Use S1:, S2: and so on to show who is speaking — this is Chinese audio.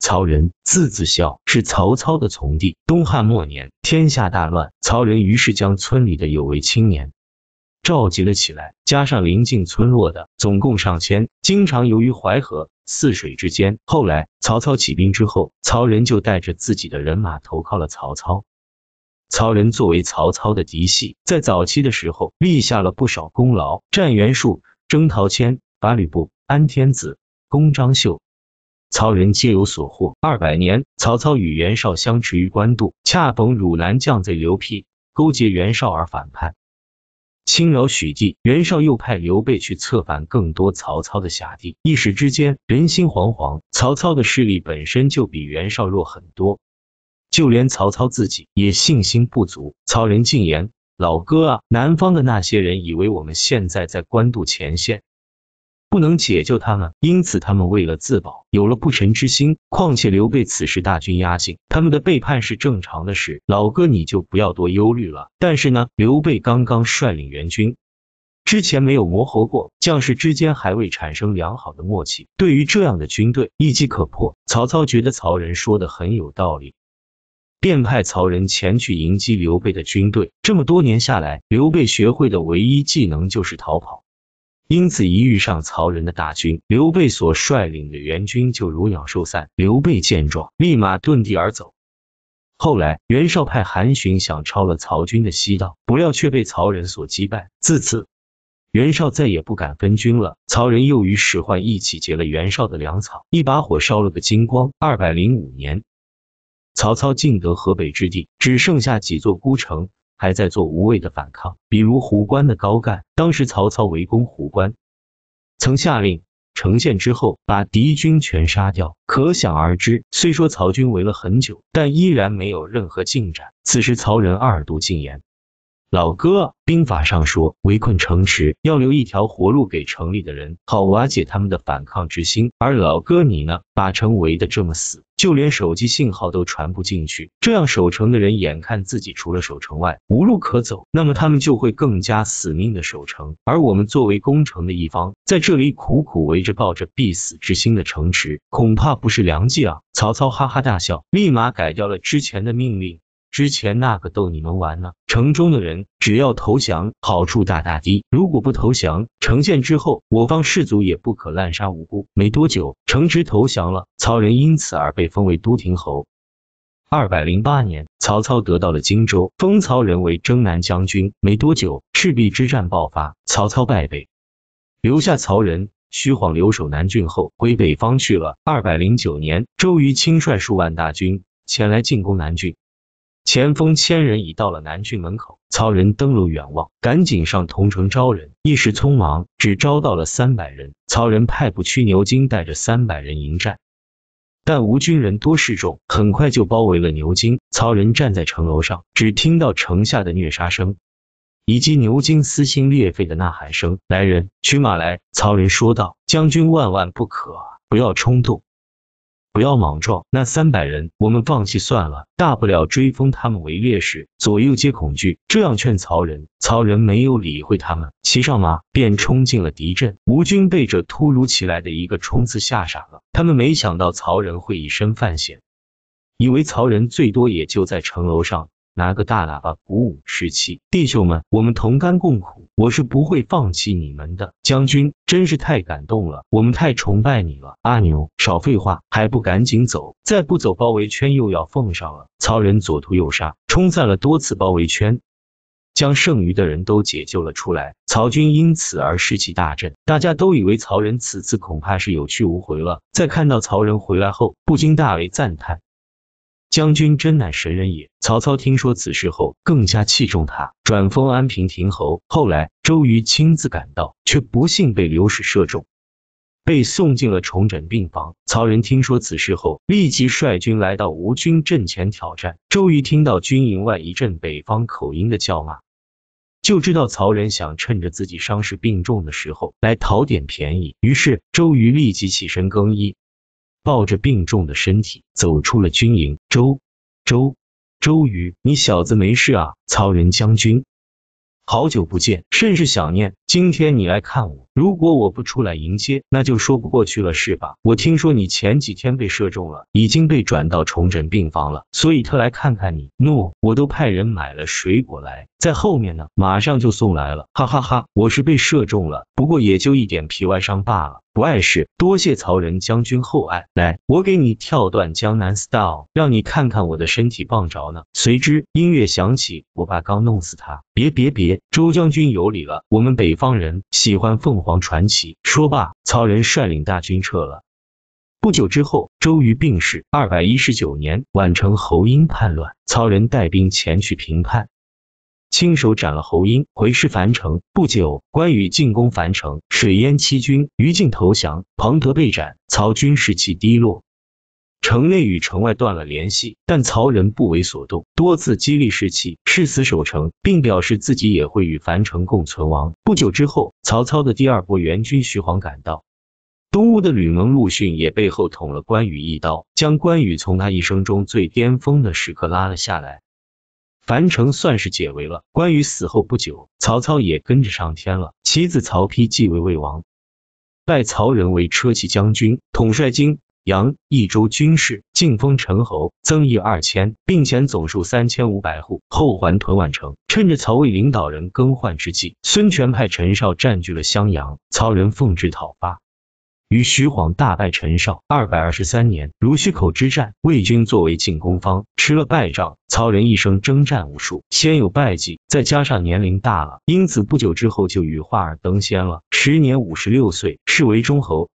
S1: 曹仁字子孝，是曹操的从弟。东汉末年，天下大乱，曹仁于是将村里的有为青年召集了起来，加上邻近村落的，总共上千。经常游于淮河、泗水之间。后来曹操起兵之后，曹仁就带着自己的人马投靠了曹操。曹仁作为曹操的嫡系，在早期的时候立下了不少功劳，战袁术、征陶谦、伐吕布、安天子、攻张绣。曹仁皆有所获。二百年，曹操与袁绍相持于官渡，恰逢汝南将贼刘辟勾结袁绍而反叛，侵扰许地。袁绍又派刘备去策反更多曹操的辖地，一时之间人心惶惶。曹操的势力本身就比袁绍弱很多，就连曹操自己也信心不足。曹仁进言：“老哥啊，南方的那些人以为我们现在在官渡前线。”不能解救他们，因此他们为了自保，有了不臣之心。况且刘备此时大军压境，他们的背叛是正常的事。老哥你就不要多忧虑了。但是呢，刘备刚刚率领援军，之前没有磨合过，将士之间还未产生良好的默契，对于这样的军队，一击可破。曹操觉得曹仁说的很有道理，便派曹仁前去迎击刘备的军队。这么多年下来，刘备学会的唯一技能就是逃跑。因此，一遇上曹仁的大军，刘备所率领的援军就如鸟兽散。刘备见状，立马遁地而走。后来，袁绍派韩荀想抄了曹军的西道，不料却被曹仁所击败。自此，袁绍再也不敢分军了。曹仁又与史唤一起劫了袁绍的粮草，一把火烧了个精光。二百零五年，曹操进得河北之地，只剩下几座孤城。还在做无谓的反抗，比如胡关的高干，当时曹操围攻胡关，曾下令城陷之后把敌军全杀掉，可想而知。虽说曹军围了很久，但依然没有任何进展。此时曹仁二度进言。老哥，兵法上说，围困城池要留一条活路给城里的人，好瓦解他们的反抗之心。而老哥你呢，把城围得这么死，就连手机信号都传不进去，这样守城的人眼看自己除了守城外无路可走，那么他们就会更加死命的守城。而我们作为攻城的一方，在这里苦苦围着抱着必死之心的城池，恐怕不是良计啊！曹操哈哈大笑，立马改掉了之前的命令。之前那个逗你们玩呢，城中的人只要投降，好处大大的；如果不投降，城陷之后，我方士卒也不可滥杀无辜。没多久，城池投降了，曹仁因此而被封为都亭侯。二百零八年，曹操得到了荆州，封曹仁为征南将军。没多久，赤壁之战爆发，曹操败北，留下曹仁、徐晃留守南郡后回北方去了。二百零九年，周瑜亲率数万大军前来进攻南郡。前锋千人已到了南郡门口，曹仁登楼远望，赶紧上同城招人，一时匆忙，只招到了三百人。曹仁派部曲牛金带着三百人迎战，但吴军人多势众，很快就包围了牛津。曹仁站在城楼上，只听到城下的虐杀声，以及牛金撕心裂肺的呐喊声。来人，取马来！曹仁说道。将军万万不可，不要冲动。不要莽撞，那三百人我们放弃算了，大不了追封他们为烈士。左右皆恐惧，这样劝曹仁，曹仁没有理会他们，骑上马便冲进了敌阵。吴军被这突如其来的一个冲刺吓傻了，他们没想到曹仁会以身犯险，以为曹仁最多也就在城楼上。拿个大喇叭鼓舞士气，弟兄们，我们同甘共苦，我是不会放弃你们的。将军真是太感动了，我们太崇拜你了。阿牛，少废话，还不赶紧走，再不走包围圈又要奉上了。曹仁左突右杀，冲散了多次包围圈，将剩余的人都解救了出来。曹军因此而士气大振，大家都以为曹仁此次恐怕是有去无回了。在看到曹仁回来后，不禁大为赞叹。将军真乃神人也！曹操听说此事后，更加器重他，转封安平亭侯。后来，周瑜亲自赶到，却不幸被流矢射中，被送进了重诊病房。曹仁听说此事后，立即率军来到吴军阵前挑战。周瑜听到军营外一阵北方口音的叫骂，就知道曹仁想趁着自己伤势病重的时候来讨点便宜。于是，周瑜立即起身更衣。抱着病重的身体走出了军营。周周周瑜，你小子没事啊？曹仁将军，好久不见，甚是想念。今天你来看我，如果我不出来迎接，那就说不过去了是吧？我听说你前几天被射中了，已经被转到重症病房了，所以特来看看你。诺，我都派人买了水果来，在后面呢，马上就送来了。哈哈哈，我是被射中了，不过也就一点皮外伤罢了。不碍事，多谢曹仁将军厚爱。来，我给你跳段江南 style，让你看看我的身体棒着呢。随之，音乐响起，我爸刚弄死他。别别别，周将军有礼了，我们北方人喜欢凤凰传奇。说罢，曹仁率领大军撤了。不久之后，周瑜病逝。二百一十九年，宛城侯婴叛乱，曹仁带兵前去平叛。亲手斩了侯婴，回师樊城。不久，关羽进攻樊城，水淹七军，于禁投降，庞德被斩，曹军士气低落，城内与城外断了联系。但曹仁不为所动，多次激励士气，誓死守城，并表示自己也会与樊城共存亡。不久之后，曹操的第二波援军徐晃赶到，东吴的吕蒙、陆逊也背后捅了关羽一刀，将关羽从他一生中最巅峰的时刻拉了下来。樊城算是解围了。关羽死后不久，曹操也跟着上天了。其子曹丕继位魏王，拜曹仁为车骑将军，统帅荆、阳、益州军事，进封陈侯，增邑二千，并遣总数三千五百户。后还屯宛城。趁着曹魏领导人更换之际，孙权派陈绍占据了襄阳。曹仁奉旨讨伐。与徐晃大败陈绍。二百二十三年，濡须口之战，魏军作为进攻方吃了败仗。曹仁一生征战无数，先有败绩，再加上年龄大了，因此不久之后就羽化而登仙了，时年五十六岁，是为忠侯。